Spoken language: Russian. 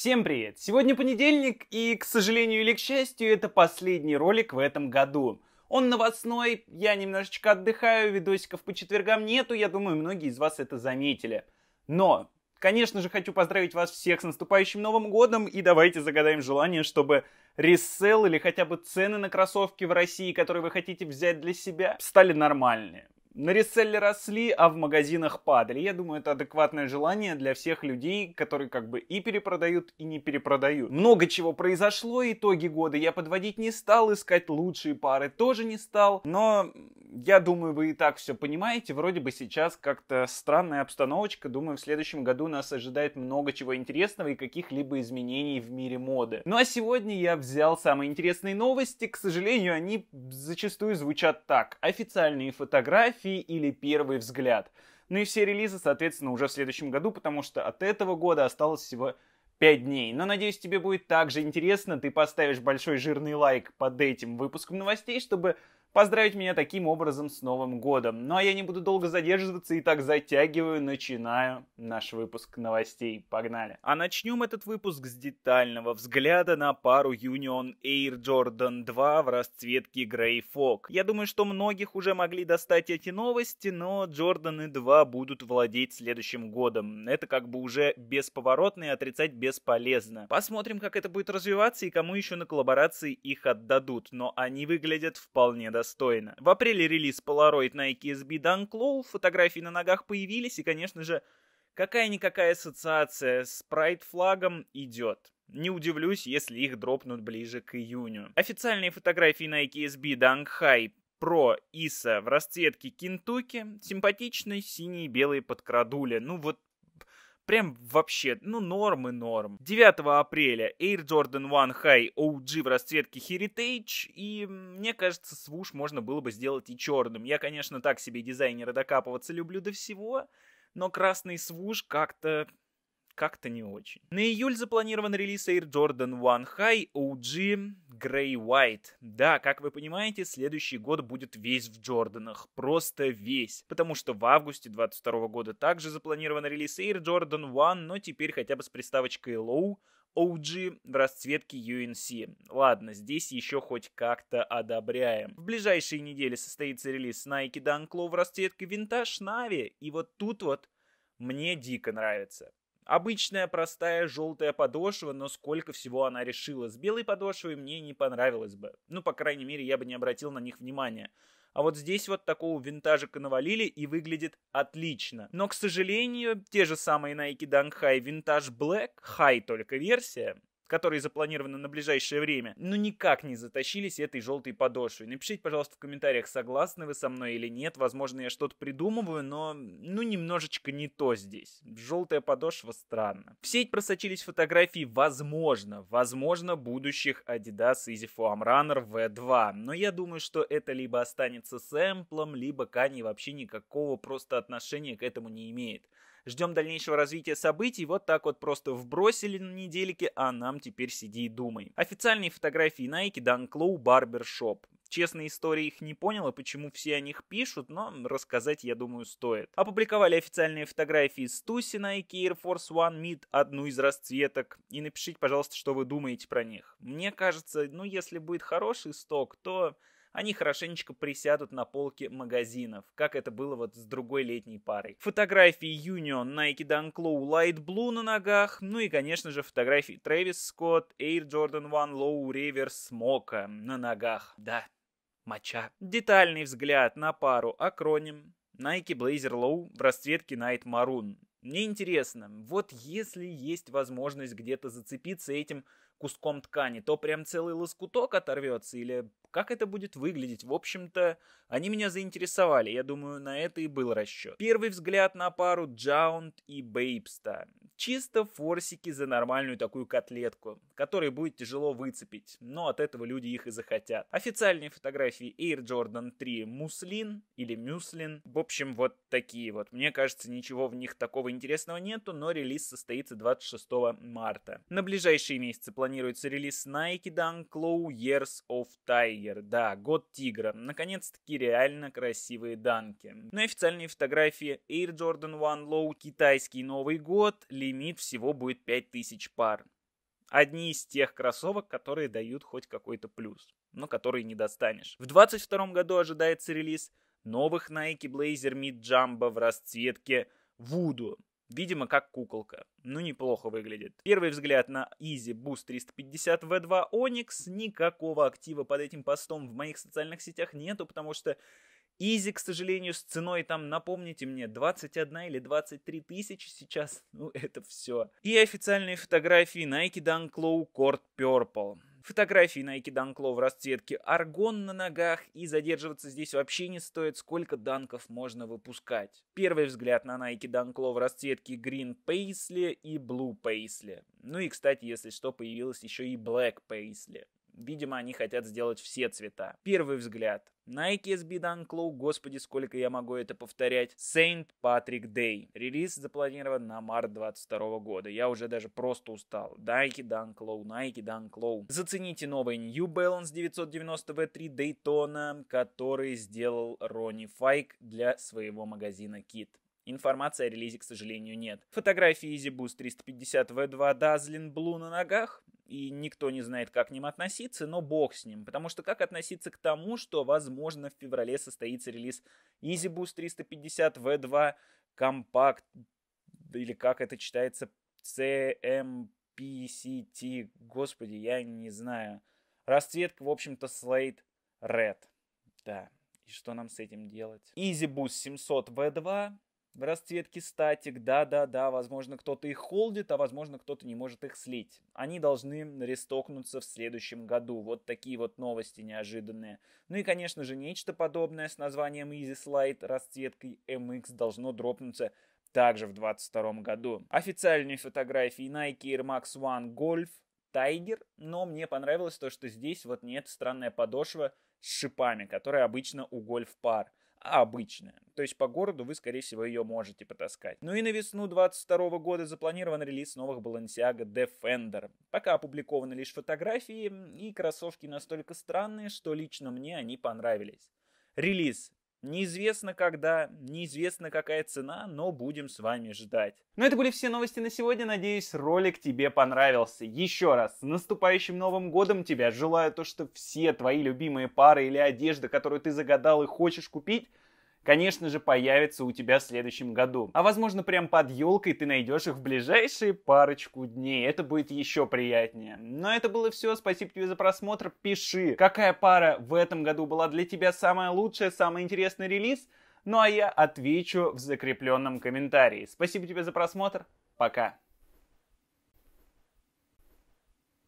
Всем привет! Сегодня понедельник, и, к сожалению или к счастью, это последний ролик в этом году. Он новостной, я немножечко отдыхаю, видосиков по четвергам нету, я думаю, многие из вас это заметили. Но, конечно же, хочу поздравить вас всех с наступающим Новым Годом, и давайте загадаем желание, чтобы ресел или хотя бы цены на кроссовки в России, которые вы хотите взять для себя, стали нормальные. На реселле росли, а в магазинах падали. Я думаю, это адекватное желание для всех людей, которые как бы и перепродают, и не перепродают. Много чего произошло, итоги года я подводить не стал, искать лучшие пары тоже не стал, но я думаю, вы и так все понимаете. Вроде бы сейчас как-то странная обстановочка. Думаю, в следующем году нас ожидает много чего интересного и каких-либо изменений в мире моды. Ну а сегодня я взял самые интересные новости. К сожалению, они зачастую звучат так. Официальные фотографии или первый взгляд. Ну и все релизы, соответственно, уже в следующем году, потому что от этого года осталось всего 5 дней. Но надеюсь, тебе будет также интересно. Ты поставишь большой жирный лайк под этим выпуском новостей, чтобы поздравить меня таким образом с Новым годом. Ну а я не буду долго задерживаться и так затягиваю, начинаю наш выпуск новостей. Погнали! А начнем этот выпуск с детального взгляда на пару Union Air Jordan 2 в расцветке Grey Fog. Я думаю, что многих уже могли достать эти новости, но Jordan 2 будут владеть следующим годом. Это как бы уже бесповоротно и отрицать бесполезно. Посмотрим, как это будет развиваться и кому еще на коллаборации их отдадут, но они выглядят вполне достаточно достойно. В апреле релиз Polaroid Nike SB Dunk Low, фотографии на ногах появились, и, конечно же, какая-никакая ассоциация с прайд-флагом идет. Не удивлюсь, если их дропнут ближе к июню. Официальные фотографии Nike SB Dunk High Pro Иса в расцветке Кентукки, симпатичной синей и белой подкрадули. Ну вот Прям вообще, ну норм и норм. 9 апреля Air Jordan One High OG в расцветке Heritage. И мне кажется, свуш можно было бы сделать и черным. Я, конечно, так себе дизайнера докапываться люблю до всего. Но красный свуш как-то как-то не очень. На июль запланирован релиз Air Jordan One High OG Грей Уайт. Да, как вы понимаете, следующий год будет весь в Джорданах. Просто весь. Потому что в августе 22 года также запланирован релиз Air Jordan 1, но теперь хотя бы с приставочкой Low, OG в расцветке UNC. Ладно, здесь еще хоть как-то одобряем. В ближайшие недели состоится релиз Nike Dunk Low в расцветке Vintage Na'Vi, и вот тут вот мне дико нравится. Обычная простая желтая подошва, но сколько всего она решила. С белой подошвой мне не понравилось бы. Ну, по крайней мере, я бы не обратил на них внимания. А вот здесь вот такого винтажика навалили и выглядит отлично. Но, к сожалению, те же самые Nike Dunk High Vintage Black, High только версия, которые запланированы на ближайшее время, но никак не затащились этой желтой подошвой. Напишите, пожалуйста, в комментариях, согласны вы со мной или нет. Возможно, я что-то придумываю, но ну немножечко не то здесь. Желтая подошва странно. В сеть просочились фотографии, возможно, возможно, будущих Adidas Easy Foam Runner V2. Но я думаю, что это либо останется сэмплом, либо Кани вообще никакого просто отношения к этому не имеет ждем дальнейшего развития событий, вот так вот просто вбросили на недельке, а нам теперь сиди и думай. Официальные фотографии Nike Дан Клоу Барбершоп. Честно, истории их не поняла, почему все о них пишут, но рассказать, я думаю, стоит. Опубликовали официальные фотографии Стуси Nike Air Force One Mid, одну из расцветок, и напишите, пожалуйста, что вы думаете про них. Мне кажется, ну если будет хороший сток, то они хорошенечко присядут на полке магазинов, как это было вот с другой летней парой. Фотографии Юнион, Nike Dunk Low, Light Blue на ногах, ну и, конечно же, фотографии Трэвис Скотт, Air Jordan 1 Low River Смока на ногах. Да, моча. Детальный взгляд на пару акроним Nike Blazer Low в расцветке Night Maroon. Мне интересно, вот если есть возможность где-то зацепиться этим куском ткани, то прям целый лоскуток оторвется или как это будет выглядеть? В общем-то, они меня заинтересовали, я думаю, на это и был расчет. Первый взгляд на пару Джаунд и Бейбста. Чисто форсики за нормальную такую котлетку, которой будет тяжело выцепить, но от этого люди их и захотят. Официальные фотографии Air Jordan 3 Муслин или Мюслин. В общем, вот такие вот. Мне кажется, ничего в них такого интересного нету, но релиз состоится 26 марта. На ближайшие месяцы планируется релиз Nike Dunk Low Years of Tiger. Да, год тигра. Наконец-таки реально красивые данки. Ну и официальные фотографии Air Jordan 1 Low, китайский Новый год, Ли лимит всего будет 5000 пар. Одни из тех кроссовок, которые дают хоть какой-то плюс, но которые не достанешь. В 2022 году ожидается релиз новых Nike Blazer Mid Jumbo в расцветке Voodoo. Видимо, как куколка. Ну, неплохо выглядит. Первый взгляд на Easy Boost 350 V2 Onyx. Никакого актива под этим постом в моих социальных сетях нету, потому что Изи, к сожалению, с ценой там, напомните мне, 21 или 23 тысячи сейчас. Ну, это все. И официальные фотографии Nike Dunk Low Court Purple. Фотографии Nike Dunk Low в расцветке аргон на ногах, и задерживаться здесь вообще не стоит, сколько данков можно выпускать. Первый взгляд на Nike Dunk Low в расцветке Green Paisley и Blue Paisley. Ну и, кстати, если что, появилась еще и Black Paisley. Видимо, они хотят сделать все цвета. Первый взгляд. Nike SB Dunk Low, господи, сколько я могу это повторять. Saint Patrick Day. Релиз запланирован на март 22 года. Я уже даже просто устал. Nike Dunk Low, Nike Dunk Low. Зацените новый New Balance 990 V3 Daytona, который сделал Ронни Файк для своего магазина Kit. Информации о релизе, к сожалению, нет. Фотографии Easy Boost 350 V2 Dazzling Blue на ногах и никто не знает, как к ним относиться, но бог с ним. Потому что как относиться к тому, что, возможно, в феврале состоится релиз Easy Boost 350 V2 Compact, или как это читается, CMPCT, эм господи, я не знаю. Расцветка, в общем-то, Slate Red. Да, и что нам с этим делать? Easy Boost 700 V2, расцветки статик, да-да-да, возможно, кто-то их холдит, а возможно, кто-то не может их слить. Они должны рестокнуться в следующем году. Вот такие вот новости неожиданные. Ну и, конечно же, нечто подобное с названием Easy Slide расцветкой MX должно дропнуться также в 2022 году. Официальные фотографии Nike Air Max One Golf Tiger, но мне понравилось то, что здесь вот нет странная подошва с шипами, которая обычно у Golf пар обычная. То есть по городу вы, скорее всего, ее можете потаскать. Ну и на весну 22 года запланирован релиз новых Balenciaga Defender. Пока опубликованы лишь фотографии, и кроссовки настолько странные, что лично мне они понравились. Релиз Неизвестно когда, неизвестно какая цена, но будем с вами ждать. Ну это были все новости на сегодня, надеюсь ролик тебе понравился. Еще раз, с наступающим Новым Годом тебя! Желаю то, что все твои любимые пары или одежда, которую ты загадал и хочешь купить, конечно же, появятся у тебя в следующем году. А возможно, прям под елкой ты найдешь их в ближайшие парочку дней. Это будет еще приятнее. Но это было все. Спасибо тебе за просмотр. Пиши, какая пара в этом году была для тебя самая лучшая, самый интересный релиз. Ну а я отвечу в закрепленном комментарии. Спасибо тебе за просмотр. Пока.